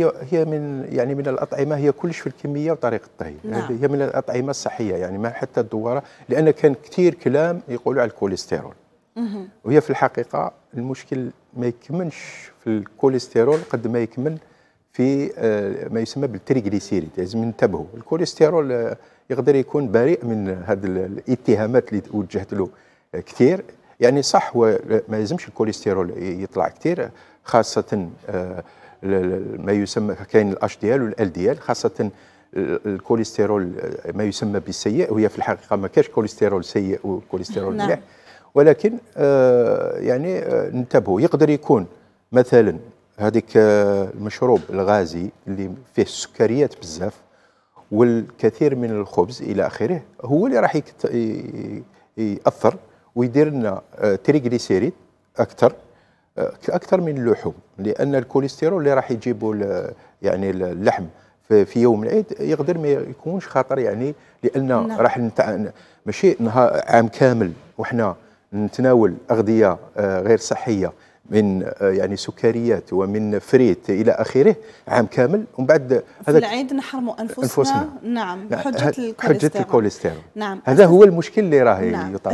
هي من يعني من الاطعمه هي كلش في الكميه وطريقه الطهي نعم. هي من الاطعمه الصحيه يعني ما حتى الدواره لان كان كثير كلام يقولوا على الكوليسترول مه. وهي في الحقيقه المشكل ما يكمنش في الكوليسترول قد ما يكمن في آه، ما يسمى بالتريغليسيريد لازم ننتبهوا الكوليسترول آه، يقدر يكون بريء من هذه الاتهامات اللي وجهت له آه، كثير يعني صح هو ما يلزمش الكوليسترول يطلع كثير خاصه ما يسمى كاين الاش دي ال والال دي ال خاصه الكوليسترول ما يسمى بالسيء وهي في الحقيقه ما كاش كوليسترول سيء وكوليسترول مليح نعم. ولكن آه، يعني آه، انتبهوا يقدر يكون مثلا هذيك آه، المشروب الغازي اللي فيه السكريات بزاف والكثير من الخبز الى اخره هو اللي راح ياثر ويدير لنا تريغليسيريد اكثر آه، اكثر من اللحوم لان الكوليسترول اللي راح يجيبوا يعني اللحم في يوم العيد يقدر ما يكونش خطر يعني لان نعم. راح ماشي نهار عام كامل وحنا نتناول اغذيه آه، غير صحيه من آه، يعني سكريات ومن فريت الى اخره عام كامل ومن بعد هذا في العيد نحرموا انفسنا, أنفسنا. نعم بحجه نعم، الكوليسترول حجه الكوليسترول نعم هذا هو المشكل اللي راه نعم. يطرح